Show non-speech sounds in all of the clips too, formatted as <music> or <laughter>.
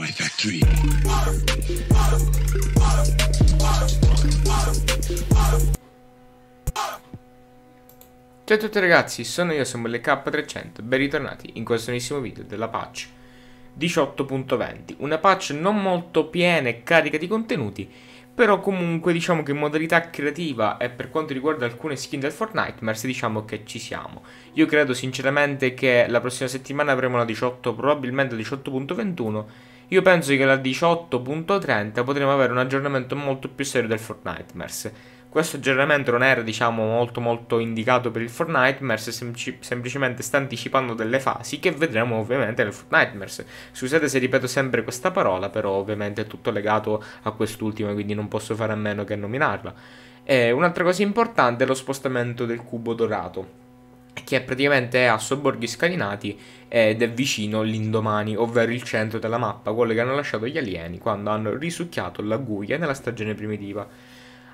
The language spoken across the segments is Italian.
my factory. Ciao a tutti ragazzi, sono io Samuel K300, ben ritornati in questo nuovissimo video della patch 18.20, una patch non molto piena e carica di contenuti, però comunque diciamo che in modalità creativa e per quanto riguarda alcune skin del Fortnite, diciamo che ci siamo. Io credo sinceramente che la prossima settimana avremo una 18, probabilmente 18.21 io penso che la 18.30 potremo avere un aggiornamento molto più serio del Fortnite Mers. Questo aggiornamento non era diciamo molto molto indicato per il Fortnite Mers, semplicemente sta anticipando delle fasi che vedremo ovviamente nel Fortnite Mers. Scusate se ripeto sempre questa parola, però ovviamente è tutto legato a quest'ultima, quindi non posso fare a meno che nominarla. E un'altra cosa importante è lo spostamento del cubo dorato che praticamente è a sobborghi scalinati ed è vicino l'indomani, ovvero il centro della mappa, quello che hanno lasciato gli alieni quando hanno risucchiato la guglia nella stagione primitiva.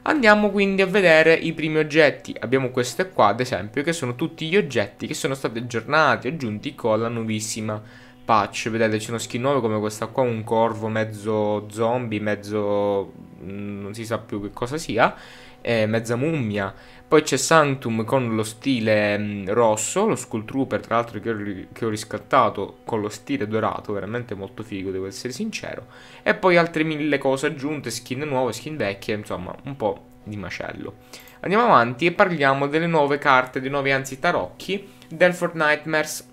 Andiamo quindi a vedere i primi oggetti. Abbiamo queste qua, ad esempio, che sono tutti gli oggetti che sono stati aggiornati, aggiunti con la nuovissima patch. Vedete, c'è uno skin nuovo come questa qua, un corvo mezzo zombie, mezzo... Mm, non si sa più che cosa sia, eh, mezza mummia. Poi c'è Sanctum con lo stile mm, rosso, lo Skull Trooper tra l'altro che ho, che ho, riscattato con lo stile dorato, veramente molto figo devo essere sincero. E poi altre mille cose aggiunte, skin nuove, skin vecchie, insomma un po' di macello. Andiamo avanti e parliamo delle nuove carte, dei nuovi anzi tarocchi del Fortnite Mers.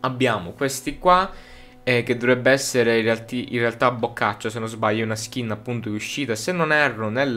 Abbiamo questi qua, eh, che dovrebbe essere in, realti, in, realtà Boccaccio, se non sbaglio, una skin appunto che è uscita, se non erro, nel,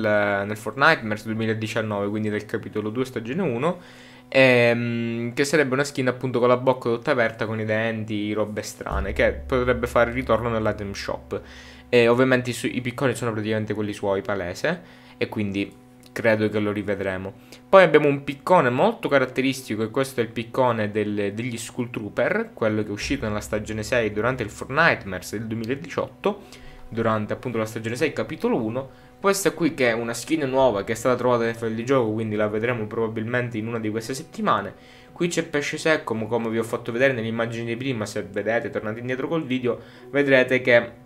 nel Fortnite Mers 2019, quindi del capitolo 2 stagione 1, ehm, che sarebbe una skin appunto con la bocca tutta aperta, con i denti, robe strane, che potrebbe fare ritorno nell'item shop. E ovviamente i, su- i piccoli sono praticamente quelli suoi, palese, e quindi credo che lo rivedremo. Poi abbiamo un piccone molto caratteristico e questo è il piccone del, degli Skull Trooper, quello che è uscito nella stagione 6 durante il Fortnitemers del 2018, durante appunto la stagione 6 capitolo 1. Questa qui che è una skin nuova che è stata trovata nel file di gioco, quindi la vedremo probabilmente in una di queste settimane. Qui c'è pesce secco, come vi ho fatto vedere nelle immagini di prima, se vedete, tornate indietro col video, vedrete che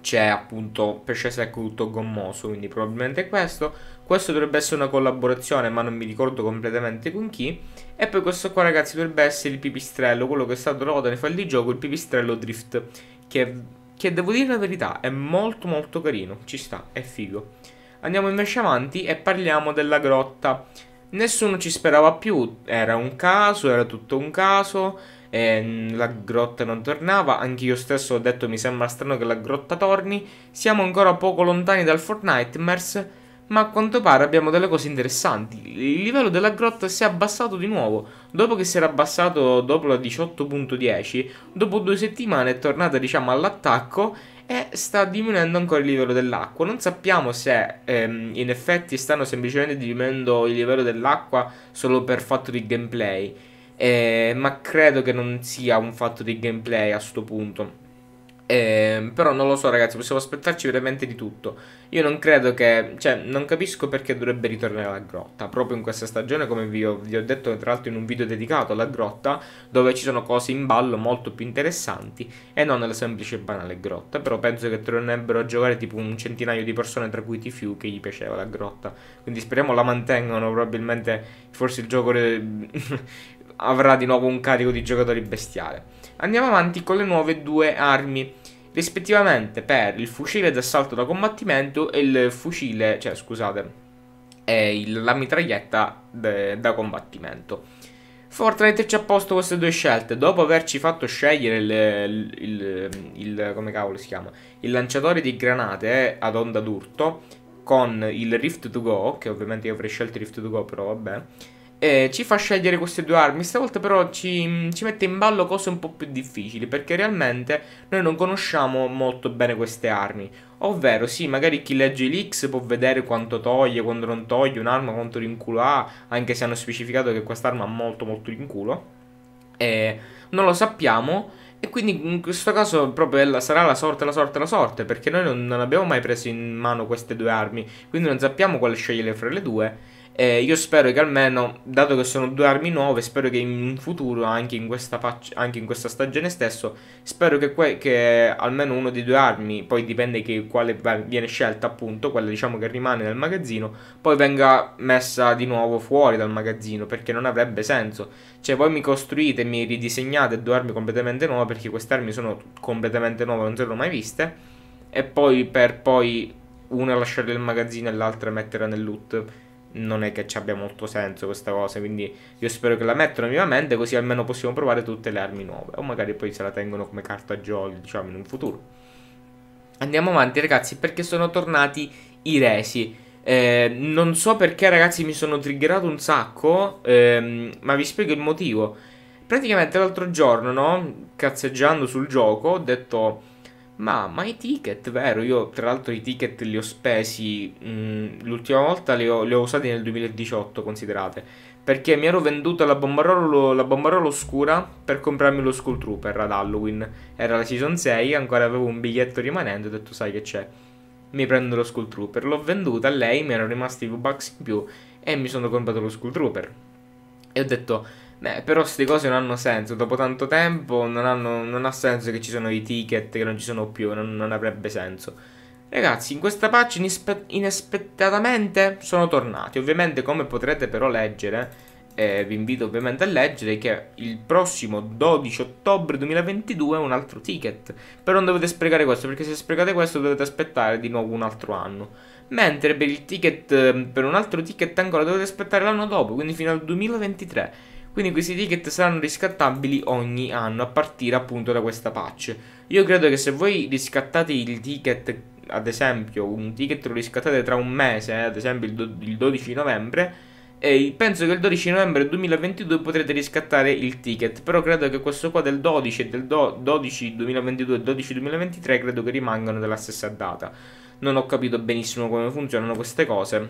c'è appunto pesce secco tutto gommoso, quindi probabilmente questo. Questo dovrebbe essere una collaborazione, ma non mi ricordo completamente con chi. E poi questo qua, ragazzi, dovrebbe essere il pipistrello, quello che è stato trovato nei file di gioco, il pipistrello Drift, che, che devo dire la verità, è molto molto carino, ci sta, è figo. Andiamo invece avanti e parliamo della grotta. Nessuno ci sperava più, era un caso, era tutto un caso, la grotta non tornava, anche io stesso ho detto mi sembra strano che la grotta torni, siamo ancora poco lontani dal Fortnite, Mers ma a quanto pare abbiamo delle cose interessanti. Il livello della grotta si è abbassato di nuovo, dopo che si era abbassato dopo la 18.10, dopo due settimane è tornata diciamo all'attacco e sta diminuendo ancora il livello dell'acqua. Non sappiamo se ehm, in effetti stanno semplicemente diminuendo il livello dell'acqua solo per fatto di gameplay, eh, ma credo che non sia un fatto di gameplay a questo punto eh, però non lo so ragazzi, possiamo aspettarci veramente di tutto. Io non credo che... Cioè, non capisco perché dovrebbe ritornare alla grotta. Proprio in questa stagione, come vi ho, vi ho detto tra l'altro in un video dedicato alla grotta, dove ci sono cose in ballo molto più interessanti e non nella semplice e banale grotta. Però penso che tornerebbero a giocare tipo un centinaio di persone, tra cui Tifu, che gli piaceva la grotta. Quindi speriamo la mantengano, probabilmente forse il gioco... Eh, <laughs> avrà di nuovo un carico di giocatori bestiale andiamo avanti con le nuove due armi, rispettivamente per il fucile d'assalto da combattimento e il fucile, cioè scusate, il, la mitraglietta de, da combattimento. Fortnite ci ha posto queste due scelte dopo averci fatto scegliere il, il, il, come cavolo si chiama, il lanciatore di granate ad onda d'urto con il Rift to Go, che ovviamente io avrei scelto il Rift to Go, però vabbè eh, ci fa scegliere queste due armi. Stavolta però ci, ci, mette in ballo cose un po' più difficili perché realmente noi non conosciamo molto bene queste armi. Ovvero, sì, magari chi legge l'X può vedere quanto toglie, quando non toglie, un'arma quanto rinculo ha, anche se hanno specificato che quest'arma ha molto molto rinculo. Eh, non lo sappiamo. E quindi in questo caso proprio la, sarà la sorte, la sorte, la sorte, perché noi non, non abbiamo mai preso in mano queste due armi, quindi non sappiamo quale scegliere fra le due. Eh, io spero che almeno, dato che sono due armi nuove, spero che in futuro, anche in questa, anche in questa stagione stesso, spero che, che, almeno uno dei due armi, poi dipende che quale viene scelta appunto, quella diciamo che rimane nel magazzino, poi venga messa di nuovo fuori dal magazzino, perché non avrebbe senso. Cioè voi mi costruite, mi ridisegnate due armi completamente nuove, perché queste armi sono completamente nuove, non si erano mai viste, e poi per poi una lasciare nel magazzino e l'altra metterla nel loot non è che ci abbia molto senso questa cosa. Quindi io spero che la mettano vivamente così almeno possiamo provare tutte le armi nuove. O magari poi se la tengono come carta jolly, diciamo, in un futuro. Andiamo avanti, ragazzi, perché sono tornati i resi. Eh, non so perché, ragazzi, mi sono triggerato un sacco, ehm, ma vi spiego il motivo. Praticamente l'altro giorno, no? Cazzeggiando sul gioco, ho detto ma, ma, i ticket, vero? Io tra l'altro i ticket li ho spesi mh, mm, l'ultima volta, li ho, li ho, usati nel 2018, considerate. Perché mi ero venduta la bombarolo, la bombarolo oscura per comprarmi lo Skull Trooper ad Halloween. Era la season 6, ancora avevo un biglietto rimanente, ho detto sai che c'è. Mi prendo lo Skull Trooper. L'ho venduta a lei, mi erano rimasti i V-Bucks in più e mi sono comprato lo Skull Trooper. E ho detto Beh, però queste cose non hanno senso, dopo tanto tempo non, hanno, non, ha senso che ci sono i ticket, che non ci sono più, non, non avrebbe senso. Ragazzi, in questa patch inispe- inaspettatamente sono tornati. Ovviamente, come potrete però leggere, eh, vi invito ovviamente a leggere che il prossimo 12 ottobre 2022 è un altro ticket. Però non dovete sprecare questo, perché se sprecate questo dovete aspettare di nuovo un altro anno. Mentre per, il ticket, ehm, per un altro ticket ancora dovete aspettare l'anno dopo, quindi fino al 2023. Quindi questi ticket saranno riscattabili ogni anno, a partire appunto da questa patch. Io credo che se voi riscattate il ticket, ad esempio, un ticket lo riscattate tra un mese, eh, ad esempio il, do- il 12 novembre, e penso che il 12 novembre 2022 potrete riscattare il ticket, però credo che questo qua del 12 e del do- 12 2022 e 12 2023 credo che rimangano della stessa data. Non ho capito benissimo come funzionano queste cose,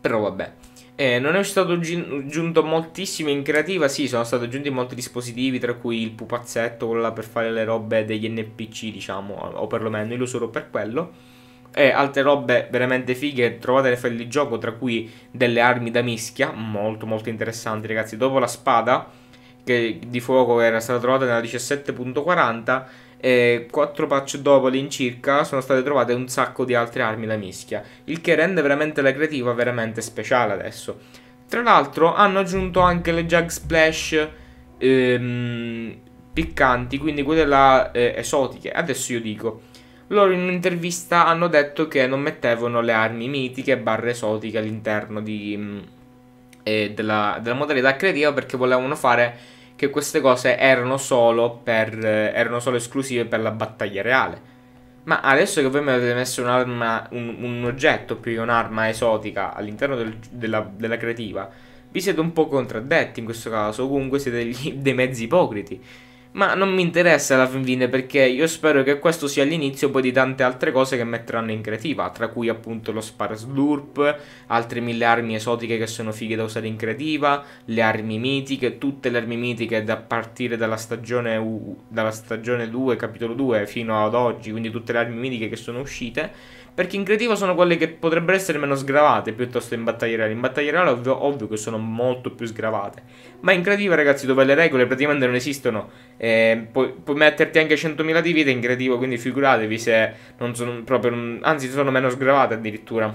però vabbè. Eh, non è stato aggiunto moltissimo in creativa, sì, sono stati aggiunti molti dispositivi, tra cui il pupazzetto, quello per fare le robe degli NPC, diciamo, o perlomeno io lo uso per quello. E altre robe veramente fighe, trovate nel file di gioco, tra cui delle armi da mischia, molto molto interessanti ragazzi. Dopo la spada, che di fuoco che era stata trovata nella 17.40 e quattro patch dopo all'incirca sono state trovate un sacco di altre armi da mischia, il che rende veramente la creativa veramente speciale adesso. Tra l'altro hanno aggiunto anche le Jug splash ehm, piccanti, quindi quelle là eh, esotiche. Adesso io dico, loro in un'intervista hanno detto che non mettevano le armi mitiche barre esotiche all'interno di, mm, eh, della, della modalità creativa perché volevano fare che queste cose erano solo, per, eh, erano solo esclusive per la battaglia reale. Ma adesso che voi mi avete messo un'arma, un, un oggetto più che un'arma esotica all'interno del, della, della creativa, vi siete un po' contraddetti in questo caso, comunque siete degli, <laughs> dei mezzi ipocriti. Ma non mi interessa alla fin fine perché io spero che questo sia l'inizio poi di tante altre cose che metteranno in creativa, tra cui appunto lo Spar Slurp, altre mille armi esotiche che sono fighe da usare in creativa, le armi mitiche, tutte le armi mitiche da partire dalla stagione, U, dalla stagione 2, capitolo 2 fino ad oggi, quindi tutte le armi mitiche che sono uscite perché in creativa sono quelle che potrebbero essere meno sgravate piuttosto che in battaglia reale. In battaglia reale ovvio, ovvio che sono molto più sgravate. Ma in creativa, ragazzi, dove le regole praticamente non esistono, eh, puoi, puoi, metterti anche 100.000 di vita in creativa, quindi figuratevi se non sono proprio... Anzi, sono meno sgravate addirittura.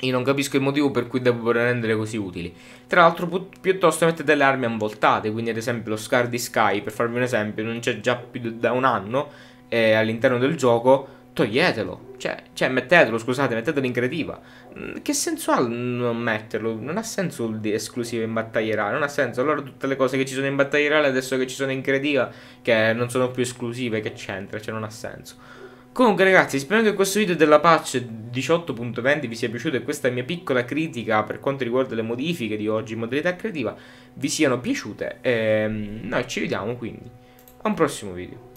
Io non capisco il motivo per cui devo rendere così utili. Tra l'altro, piuttosto mette delle armi anvoltate, quindi ad esempio lo Scar di Sky, per farvi un esempio, non c'è già più da un anno eh, all'interno del gioco toglietelo. Cioè, cioè, mettetelo, scusate, mettetelo in creativa. Mm, che senso ha non metterlo? Non ha senso di esclusiva in battaglia reale, non ha senso. Allora tutte le cose che ci sono in battaglia reale adesso che ci sono in creativa, che non sono più esclusive, che c'entra? Cioè, non ha senso. Comunque ragazzi, spero che questo video della patch 18.20 vi sia piaciuto e questa mia piccola critica per quanto riguarda le modifiche di oggi in modalità creativa vi siano piaciute e ehm, noi ci vediamo quindi a un prossimo video.